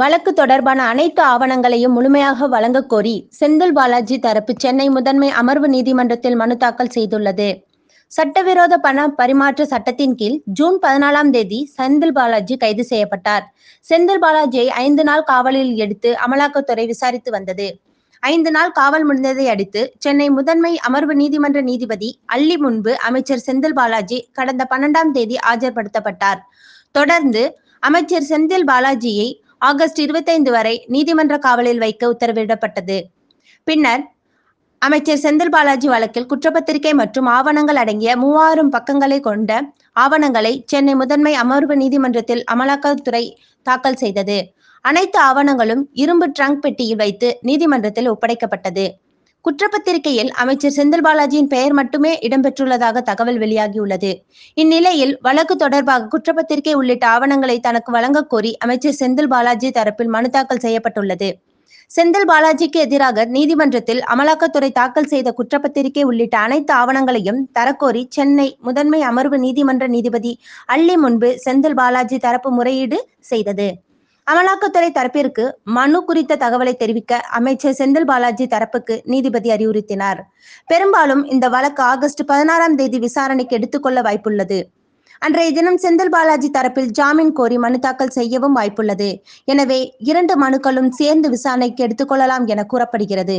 வழக்கு தொடர்பான அனைத்து ஆவணங்களையும் முழுமையாக வழங்க கோரி செந்தில் பாலாஜி தரப்பு சென்னை முதன்மை அமர்வு நீதிமன்றத்தில் மனு தாக்கல் செய்துள்ளது சட்டவிரோத பண பரிமாற்ற சட்டத்தின் கீழ் ஜூன் பதினாலாம் தேதி செந்தில் பாலாஜி கைது செய்யப்பட்டார் செந்தில் பாலாஜியை ஐந்து நாள் காவலில் எடுத்து அமலாக்கத்துறை விசாரித்து வந்தது ஐந்து நாள் காவல் முடிந்ததை அடுத்து சென்னை முதன்மை அமர்வு நீதிமன்ற நீதிபதி அள்ளி முன்பு அமைச்சர் செந்தில் பாலாஜி கடந்த பன்னெண்டாம் தேதி ஆஜர்படுத்தப்பட்டார் தொடர்ந்து அமைச்சர் செந்தில் பாலாஜியை ஆகஸ்ட் இருபத்தைந்து வரை நீதிமன்ற காவலில் வைக்க உத்தரவிடப்பட்டது பின்னர் அமைச்சர் செந்தில் பாலாஜி வழக்கில் குற்றப்பத்திரிகை மற்றும் ஆவணங்கள் அடங்கிய மூவாயிரம் பக்கங்களை கொண்ட ஆவணங்களை சென்னை முதன்மை அமர்வு நீதிமன்றத்தில் அமலாக்கத்துறை தாக்கல் செய்தது அனைத்து ஆவணங்களும் இரும்பு ட்ரங்க் பெட்டியில் வைத்து நீதிமன்றத்தில் ஒப்படைக்கப்பட்டது குற்றப்பத்திரிகையில் அமைச்சர் செந்தில் பாலாஜியின் பெயர் மட்டுமே இடம்பெற்றுள்ளதாக தகவல் வெளியாகியுள்ளது இந்நிலையில் வழக்கு தொடர்பாக குற்றப்பத்திரிகை உள்ளிட்ட ஆவணங்களை தனக்கு வழங்க கோரி அமைச்சர் செந்தில் பாலாஜி தரப்பில் மனு தாக்கல் செய்யப்பட்டுள்ளது செந்தில் பாலாஜிக்கு எதிராக நீதிமன்றத்தில் அமலாக்கத்துறை தாக்கல் செய்த குற்றப்பத்திரிகை உள்ளிட்ட அனைத்து ஆவணங்களையும் தரக்கோரி சென்னை முதன்மை அமர்வு நீதிமன்ற நீதிபதி அள்ளி முன்பு செந்தில் பாலாஜி தரப்பு முறையீடு செய்தது அமலாக்கத்துறை தரப்பிற்கு மனு குறித்த தகவலை தெரிவிக்க அமைச்சர் செந்தில் பாலாஜி தரப்புக்கு நீதிபதி அறிவுறுத்தினார் பெரும்பாலும் இந்த வழக்கு ஆகஸ்ட் பதினாறாம் தேதி விசாரணைக்கு எடுத்துக்கொள்ள வாய்ப்புள்ளது அன்றைய தினம் செந்தில் பாலாஜி தரப்பில் ஜாமீன் கோரி மனு தாக்கல் செய்யவும் வாய்ப்புள்ளது எனவே இரண்டு மனுக்களும் சேர்ந்து விசாரணைக்கு எடுத்துக்கொள்ளலாம் என கூறப்படுகிறது